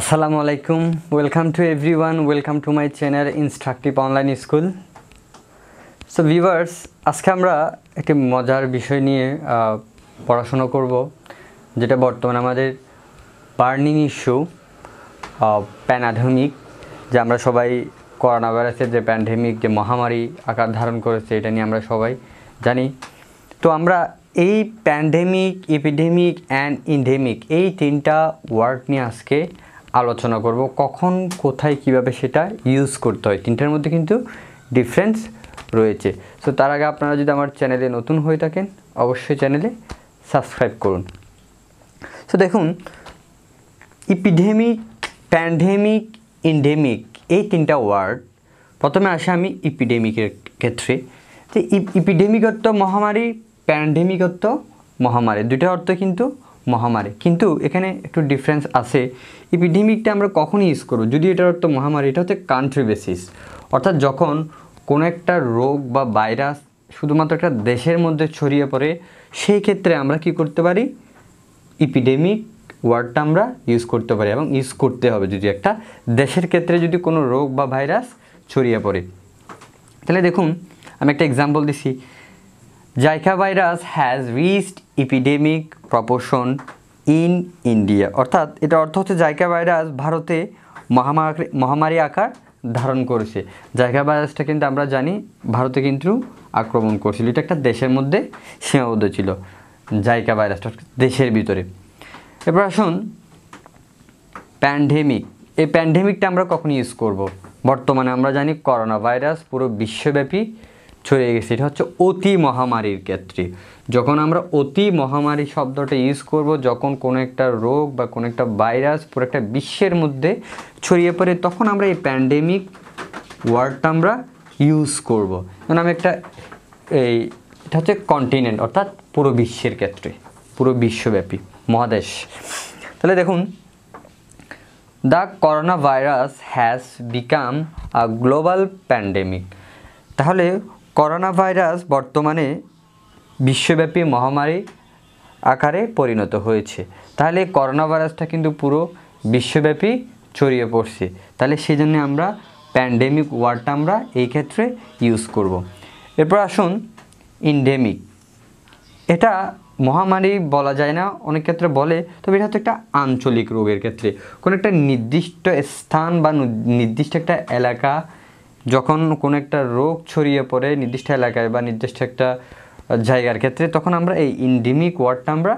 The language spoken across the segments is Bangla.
আসসালামু আলাইকুম welcome to everyone welcome to my channel instructive online school so viewers আজকে আমরা একটি মজার বিষয় নিয়ে পড়াশুনো করব যেটা বর্তমানে আমাদের বার্নিং ইস্যু প্যানাডেমিক যে আমরা সবাই করোনা ভাইরাসের যে প্যান্ডেমিক যে মহামারী আকার ধারণ করেছে এটা নিয়ে আমরা সবাই জানি তো আমরা এই প্যান্ডেমিক এপিডেমিক অ্যান্ড ইন্ডেমিক এই তিনটা ওয়ার্ড নিয়ে আজকে আলোচনা করব কখন কোথায় কিভাবে সেটা ইউজ করতে হয় তিনটার মধ্যে কিন্তু ডিফারেন্স রয়েছে সো তার আগে আপনারা যদি আমার চ্যানেলে নতুন হয়ে থাকেন অবশ্যই চ্যানেলে সাবস্ক্রাইব করুন সো দেখুন ইপিডেমিক প্যান্ডেমিক ইন্ডেমিক এই তিনটা ওয়ার্ড প্রথমে আসে আমি ইপিডেমিকের ক্ষেত্রে যে ইপিডেমিক অর্থ মহামারী প্যান্ডেমিক অর্থ মহামারী দুইটা অর্থ কিন্তু মহামারী কিন্তু এখানে একটু ডিফারেন্স আছে ইপিডেমিকটা আমরা কখন ইউজ করব যদি এটার অর্থ মহামারী এটা হচ্ছে কান্ট্রি বেসিস অর্থাৎ যখন কোনো একটা রোগ বা ভাইরাস শুধুমাত্র একটা দেশের মধ্যে ছড়িয়ে পড়ে সেই ক্ষেত্রে আমরা কি করতে পারি ইপিডেমিক ওয়ার্ডটা আমরা ইউজ করতে পারি এবং ইউজ করতে হবে যদি একটা দেশের ক্ষেত্রে যদি কোনো রোগ বা ভাইরাস ছড়িয়ে পড়ে তাহলে দেখুন আমি একটা এক্সাম্পল দিছি Zika virus has reached epidemic proportion in India অর্থাৎ এটা অর্থ হচ্ছে জায়গা ভাইরাস ভারতে মহামারী মহামারী আকার ধারণ করেছে জায়গা ভাইরাসটা কিন্তু আমরা জানি ভারতে কিন্তু আক্রমণ করছিল এটা একটা দেশের মধ্যে সীমাবদ্ধ ছিল জায়গা ভাইরাসটা দেশের ভিতরে এবার আসুন প্যান্ডেমিক এই প্যান্ডেমিকটা আমরা কখন ইউজ করব। বর্তমানে আমরা জানি করোনা ভাইরাস পুরো বিশ্বব্যাপী ছড়িয়ে গেছে এটা হচ্ছে অতি মহামারীর ক্ষেত্রে যখন আমরা অতি মহামারী শব্দটা ইউজ করব যখন কোনো একটা রোগ বা কোনো একটা ভাইরাস পুরো একটা বিশ্বের মধ্যে ছড়িয়ে পড়ে তখন আমরা এই প্যান্ডেমিক ওয়ার্ডটা আমরা ইউজ করব যেমন আমি একটা এই এটা হচ্ছে কন্টিনেন্ট অর্থাৎ পুরো বিশ্বের ক্ষেত্রে পুরো বিশ্বব্যাপী মহাদেশ তাহলে দেখুন the corona virus has become a global pandemic তাহলে করোনা ভাইরাস বর্তমানে বিশ্বব্যাপী মহামারী আকারে পরিণত হয়েছে তাহলে করোনা ভাইরাসটা কিন্তু পুরো বিশ্বব্যাপী ছড়িয়ে পড়ছে তাহলে সেই জন্য আমরা প্যান্ডেমিক ওয়ার্ডটা আমরা এই ক্ষেত্রে ইউজ করব। এরপর আসুন ইন্ডেমিক এটা মহামারী বলা যায় না অনেক ক্ষেত্রে বলে তবে এটা হচ্ছে একটা আঞ্চলিক রোগের ক্ষেত্রে কোনো একটা নির্দিষ্ট স্থান বা নির্দিষ্ট একটা এলাকা যখন কোনো একটা রোগ ছড়িয়ে পড়ে নির্দিষ্ট এলাকায় বা নির্দিষ্ট একটা জায়গার ক্ষেত্রে তখন আমরা এই ইন্ডিমিক ওয়ার্ডটা আমরা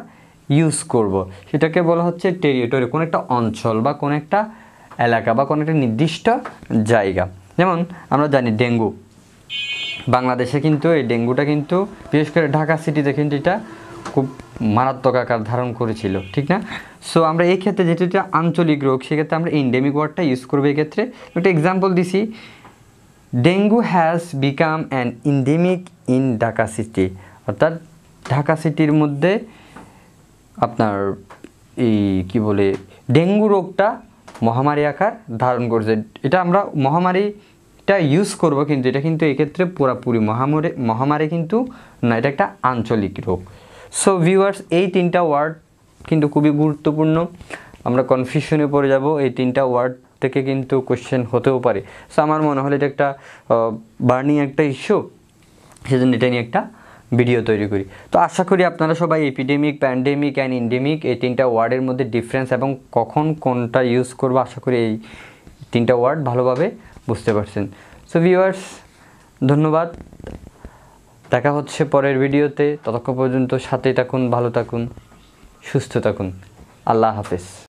ইউজ করব। সেটাকে বলা হচ্ছে টেরিটরি কোনো একটা অঞ্চল বা কোনো একটা এলাকা বা কোনো একটা নির্দিষ্ট জায়গা যেমন আমরা জানি ডেঙ্গু বাংলাদেশে কিন্তু এই ডেঙ্গুটা কিন্তু বিশেষ করে ঢাকা সিটিতে কিন্তু এটা খুব মারাত্মক আকার ধারণ করেছিল ঠিক না সো আমরা এই ক্ষেত্রে যেহেতু আঞ্চলিক রোগ সেক্ষেত্রে আমরা ইন্ডেমিক ওয়ার্ডটা ইউজ করবো এক্ষেত্রে একটা এক্সাম্পল দিছি dengue has become an endemic in Dhaka city অর্থাৎ ঢাকা সিটির মধ্যে আপনার এই কি বলে ডেঙ্গু রোগটা মহামারী আকার ধারণ করছে এটা আমরা মহামারীটা ইউজ করব কিন্তু এটা কিন্তু এক্ষেত্রে পুরাপুরি মহামারী মহামারী কিন্তু না এটা একটা আঞ্চলিক রোগ সো ভিউয়ার্স এই তিনটা ওয়ার্ড কিন্তু খুবই গুরুত্বপূর্ণ আমরা কনফিউশনে পড়ে যাব এই তিনটা ওয়ার্ড থেকে কিন্তু কোশ্চেন হতেও পারে সো আমার মনে হলো এটা একটা বার্নিং একটা ইস্যু সেজন্য এটা নিয়ে একটা ভিডিও তৈরি করি তো আশা করি আপনারা সবাই এপিডেমিক প্যান্ডেমিক অ্যান্ড ইন্ডেমিক এই তিনটা ওয়ার্ডের মধ্যে ডিফারেন্স এবং কখন কোনটা ইউজ করবো আশা করি এই তিনটা ওয়ার্ড ভালোভাবে বুঝতে পারছেন সো ভিউয়ার্স ধন্যবাদ দেখা হচ্ছে পরের ভিডিওতে ততক্ষণ পর্যন্ত সাথে থাকুন ভালো থাকুন সুস্থ থাকুন আল্লাহ হাফেজ